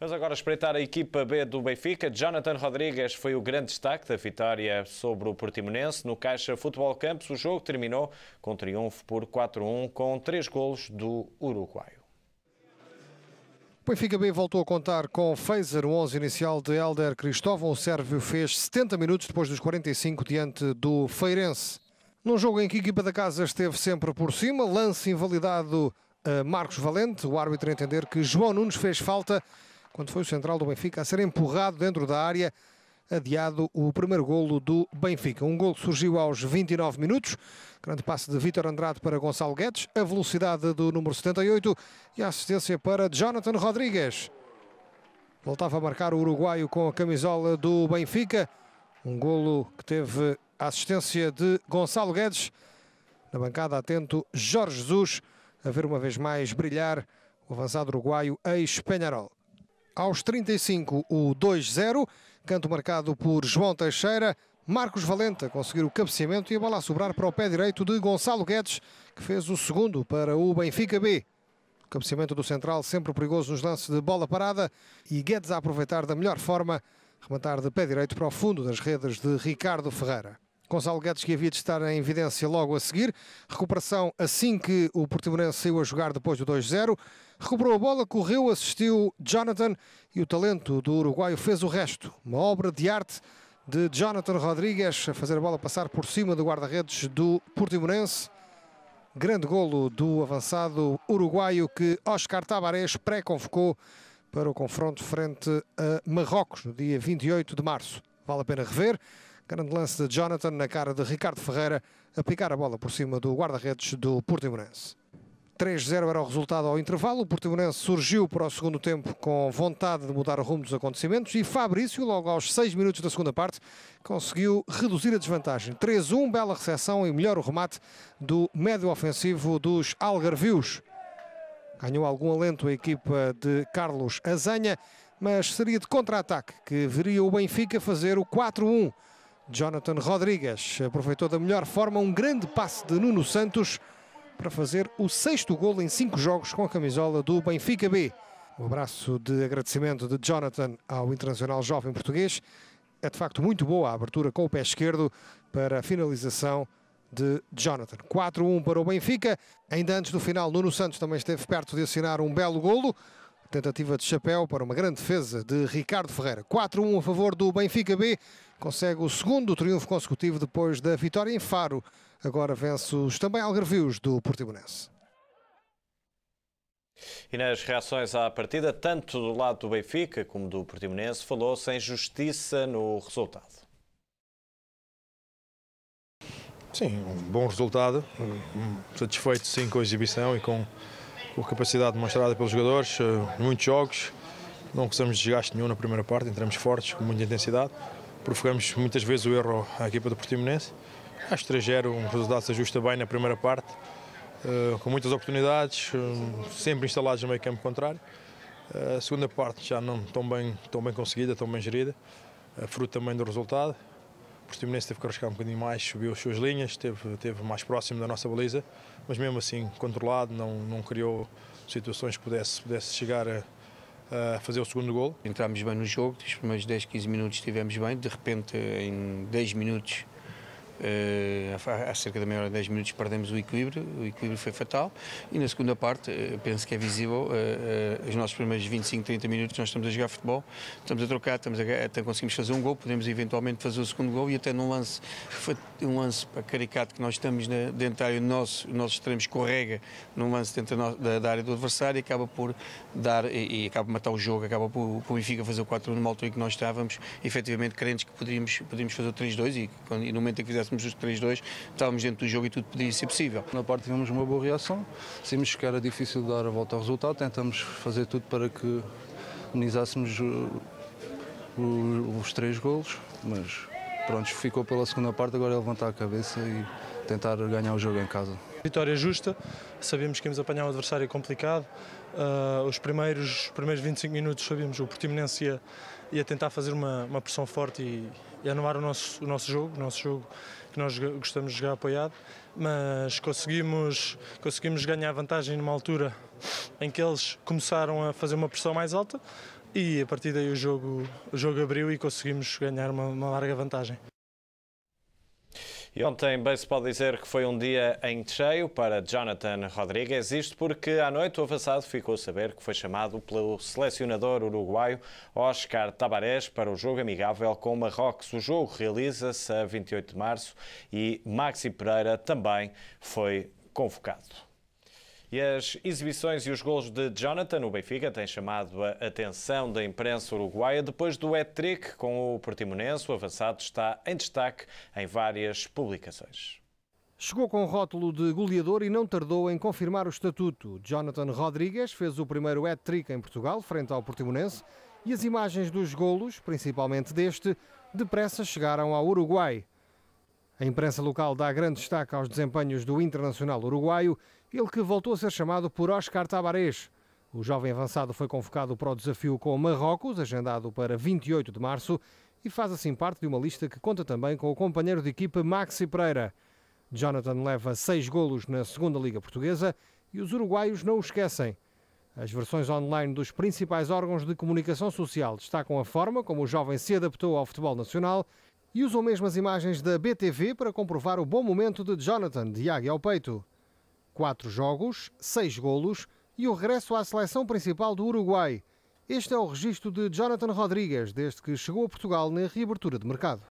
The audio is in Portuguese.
Vamos agora espreitar a equipa B do Benfica. Jonathan Rodrigues foi o grande destaque da vitória sobre o Portimonense no Caixa Futebol Campos. O jogo terminou com triunfo por 4-1 com três golos do uruguaio. O Benfica B voltou a contar com fazer o 11 inicial de Helder Cristóvão. O sérvio fez 70 minutos depois dos 45 diante do Feirense. Num jogo em que a equipa da casa esteve sempre por cima, lance invalidado a eh, Marcos Valente, o árbitro a entender que João Nunes fez falta quando foi o central do Benfica a ser empurrado dentro da área, adiado o primeiro golo do Benfica. Um golo surgiu aos 29 minutos, grande passe de Vítor Andrade para Gonçalo Guedes, a velocidade do número 78 e a assistência para Jonathan Rodrigues. Voltava a marcar o uruguaio com a camisola do Benfica, um golo que teve a assistência de Gonçalo Guedes. Na bancada atento Jorge Jesus, a ver uma vez mais brilhar o avançado uruguaio ex-Penharol aos 35, o 2-0. Canto marcado por João Teixeira. Marcos Valente a conseguir o cabeceamento e a bola a sobrar para o pé direito de Gonçalo Guedes, que fez o segundo para o Benfica B. O cabeceamento do Central sempre perigoso nos lances de bola parada e Guedes a aproveitar da melhor forma, rematar de pé direito para o fundo das redes de Ricardo Ferreira. Gonçalo Guedes que havia de estar em evidência logo a seguir. Recuperação assim que o Portimonense saiu a jogar depois do 2-0. Recuperou a bola, correu, assistiu Jonathan e o talento do uruguaio fez o resto. Uma obra de arte de Jonathan Rodrigues a fazer a bola passar por cima do guarda-redes do Portimonense. Grande golo do avançado uruguaio que Oscar Tabarés pré-convocou para o confronto frente a Marrocos no dia 28 de março. Vale a pena rever. Grande lance de Jonathan na cara de Ricardo Ferreira a picar a bola por cima do guarda-redes do Portimonense. 3-0 era o resultado ao intervalo. O Portimonense surgiu para o segundo tempo com vontade de mudar o rumo dos acontecimentos e Fabrício, logo aos 6 minutos da segunda parte, conseguiu reduzir a desvantagem. 3-1, bela recepção e melhor o remate do médio ofensivo dos Algarvios. Ganhou algum alento a equipa de Carlos Azanha, mas seria de contra-ataque que veria o Benfica fazer o 4-1 Jonathan Rodrigues aproveitou da melhor forma um grande passe de Nuno Santos para fazer o sexto golo em cinco jogos com a camisola do Benfica B. Um abraço de agradecimento de Jonathan ao internacional jovem português. É de facto muito boa a abertura com o pé esquerdo para a finalização de Jonathan. 4-1 para o Benfica. Ainda antes do final, Nuno Santos também esteve perto de assinar um belo golo. Tentativa de chapéu para uma grande defesa de Ricardo Ferreira. 4-1 a favor do Benfica B consegue o segundo triunfo consecutivo depois da vitória em Faro. Agora vence os também algarvios do Portimonense. E nas reações à partida, tanto do lado do Benfica como do Portimonense, falou-se em justiça no resultado. Sim, um bom resultado. Satisfeito, sim, com a exibição e com, a capacidade demonstrada pelos jogadores. Eh, muitos jogos, não de desgaste nenhum na primeira parte, entramos fortes, com muita intensidade provocamos muitas vezes o erro à equipa do Portimonense. Acho 3-0, um resultado se ajusta bem na primeira parte, eh, com muitas oportunidades, eh, sempre instalados no meio campo contrário. Eh, a segunda parte já não tão bem, tão bem conseguida, tão bem gerida, fruto também do resultado. O Portimonense teve que arriscar um bocadinho mais, subiu as suas linhas, esteve, esteve mais próximo da nossa baliza, mas mesmo assim controlado, não, não criou situações que pudesse, pudesse chegar a a fazer o segundo gol. Entramos bem no jogo, nos primeiros 10, 15 minutos estivemos bem, de repente em 10 minutos eh, há cerca de meia hora, 10 minutos, perdemos o equilíbrio, o equilíbrio foi fatal. E na segunda parte, eh, penso que é visível, eh, os nossos primeiros 25, 30 minutos nós estamos a jogar futebol, estamos a trocar, estamos a, até conseguimos fazer um gol, podemos eventualmente fazer o segundo gol e até num lance, um lance para caricato que nós estamos na, dentro da área, o nosso, o nosso extremo escorrega num lance dentro da, da, área do adversário e acaba por dar, e, e acaba por matar o jogo, acaba por, por o Benfica fazer o 4-1 numa altura em que nós estávamos, efetivamente crentes que poderíamos, poderíamos fazer o 3-2 e, e no momento em que fizesse tivéssemos os 3-2, estávamos dentro do jogo e tudo podia ser possível. Na parte tivemos uma boa reação, sabíamos que era difícil dar a volta ao resultado, tentamos fazer tudo para que amenizássemos os, os três golos, mas pronto, ficou pela segunda parte, agora é levantar a cabeça e tentar ganhar o jogo em casa. Vitória justa, sabíamos que íamos apanhar um adversário complicado. Uh, os, primeiros, os primeiros 25 minutos sabíamos o Portimonense ia, ia tentar fazer uma, uma pressão forte e, e anular o nosso, o nosso jogo, o nosso jogo que nós gostamos de jogar apoiado, mas conseguimos, conseguimos ganhar vantagem numa altura em que eles começaram a fazer uma pressão mais alta e a partir daí o jogo, o jogo abriu e conseguimos ganhar uma, uma larga vantagem. E ontem bem se pode dizer que foi um dia em cheio para Jonathan Rodrigues, isto porque à noite o avançado ficou a saber que foi chamado pelo selecionador uruguaio Oscar Tabarés para o jogo amigável com o Marrocos. O jogo realiza-se a 28 de março e Maxi Pereira também foi convocado. E as exibições e os gols de Jonathan no Benfica têm chamado a atenção da imprensa uruguaia depois do hat-trick com o Portimonense. O avançado está em destaque em várias publicações. Chegou com o rótulo de goleador e não tardou em confirmar o estatuto. Jonathan Rodrigues fez o primeiro hat-trick em Portugal, frente ao Portimonense, e as imagens dos golos, principalmente deste, depressa chegaram ao Uruguai. A imprensa local dá grande destaque aos desempenhos do internacional uruguaio ele que voltou a ser chamado por Oscar Tabarés. O jovem avançado foi convocado para o desafio com o Marrocos, agendado para 28 de março, e faz assim parte de uma lista que conta também com o companheiro de equipe Maxi Pereira. Jonathan leva seis golos na segunda Liga Portuguesa e os uruguaios não o esquecem. As versões online dos principais órgãos de comunicação social destacam a forma como o jovem se adaptou ao futebol nacional e usam mesmo as imagens da BTV para comprovar o bom momento de Jonathan de águia ao peito. Quatro jogos, seis golos e o regresso à seleção principal do Uruguai. Este é o registro de Jonathan Rodrigues desde que chegou a Portugal na reabertura de mercado.